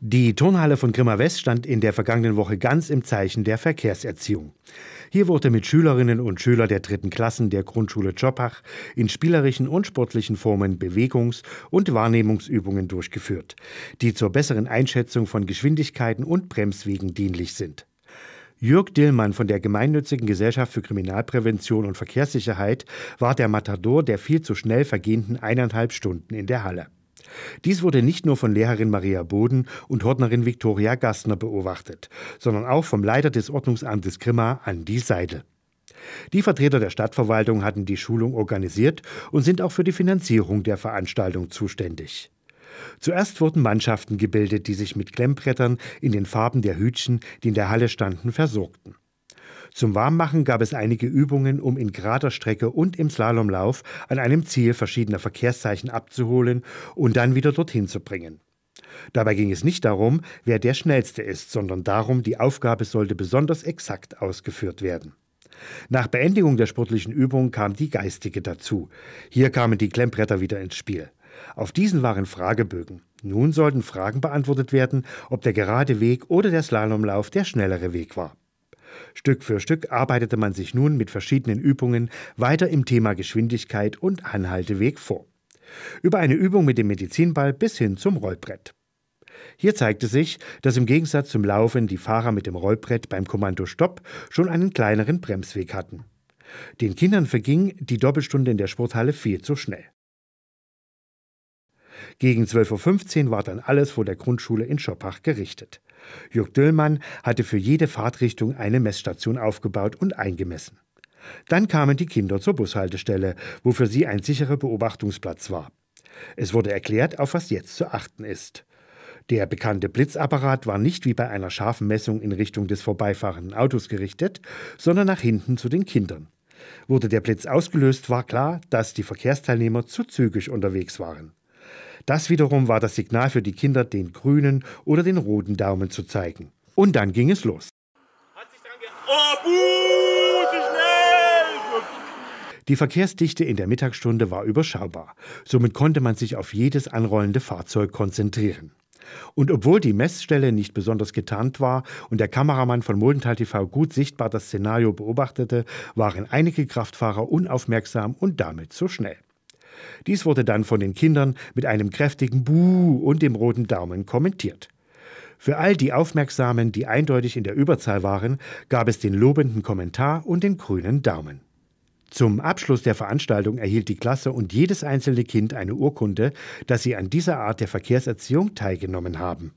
Die Turnhalle von Grimma West stand in der vergangenen Woche ganz im Zeichen der Verkehrserziehung. Hier wurde mit Schülerinnen und Schülern der dritten Klassen der Grundschule Joppach in spielerischen und sportlichen Formen Bewegungs- und Wahrnehmungsübungen durchgeführt, die zur besseren Einschätzung von Geschwindigkeiten und Bremswegen dienlich sind. Jürg Dillmann von der Gemeinnützigen Gesellschaft für Kriminalprävention und Verkehrssicherheit war der Matador der viel zu schnell vergehenden eineinhalb Stunden in der Halle. Dies wurde nicht nur von Lehrerin Maria Boden und Hortnerin Viktoria Gastner beobachtet, sondern auch vom Leiter des Ordnungsamtes Grimma, Andi Seidel. Die Vertreter der Stadtverwaltung hatten die Schulung organisiert und sind auch für die Finanzierung der Veranstaltung zuständig. Zuerst wurden Mannschaften gebildet, die sich mit Klemmbrettern in den Farben der Hütchen, die in der Halle standen, versorgten. Zum Warmmachen gab es einige Übungen, um in gerader Strecke und im Slalomlauf an einem Ziel verschiedene Verkehrszeichen abzuholen und dann wieder dorthin zu bringen. Dabei ging es nicht darum, wer der Schnellste ist, sondern darum, die Aufgabe sollte besonders exakt ausgeführt werden. Nach Beendigung der sportlichen Übung kam die geistige dazu. Hier kamen die Klemmbretter wieder ins Spiel. Auf diesen waren Fragebögen. Nun sollten Fragen beantwortet werden, ob der gerade Weg oder der Slalomlauf der schnellere Weg war. Stück für Stück arbeitete man sich nun mit verschiedenen Übungen weiter im Thema Geschwindigkeit und Anhalteweg vor. Über eine Übung mit dem Medizinball bis hin zum Rollbrett. Hier zeigte sich, dass im Gegensatz zum Laufen die Fahrer mit dem Rollbrett beim Kommando Stopp schon einen kleineren Bremsweg hatten. Den Kindern verging die Doppelstunde in der Sporthalle viel zu schnell. Gegen 12.15 Uhr war dann alles vor der Grundschule in Schoppach gerichtet. Jürg Dillmann hatte für jede Fahrtrichtung eine Messstation aufgebaut und eingemessen. Dann kamen die Kinder zur Bushaltestelle, wo für sie ein sicherer Beobachtungsplatz war. Es wurde erklärt, auf was jetzt zu achten ist. Der bekannte Blitzapparat war nicht wie bei einer scharfen Messung in Richtung des vorbeifahrenden Autos gerichtet, sondern nach hinten zu den Kindern. Wurde der Blitz ausgelöst, war klar, dass die Verkehrsteilnehmer zu zügig unterwegs waren. Das wiederum war das Signal für die Kinder, den grünen oder den roten Daumen zu zeigen. Und dann ging es los. Oh, buh, schnell! Die Verkehrsdichte in der Mittagsstunde war überschaubar. Somit konnte man sich auf jedes anrollende Fahrzeug konzentrieren. Und obwohl die Messstelle nicht besonders getarnt war und der Kameramann von Muldental TV gut sichtbar das Szenario beobachtete, waren einige Kraftfahrer unaufmerksam und damit zu schnell. Dies wurde dann von den Kindern mit einem kräftigen Buh und dem roten Daumen kommentiert. Für all die Aufmerksamen, die eindeutig in der Überzahl waren, gab es den lobenden Kommentar und den grünen Daumen. Zum Abschluss der Veranstaltung erhielt die Klasse und jedes einzelne Kind eine Urkunde, dass sie an dieser Art der Verkehrserziehung teilgenommen haben.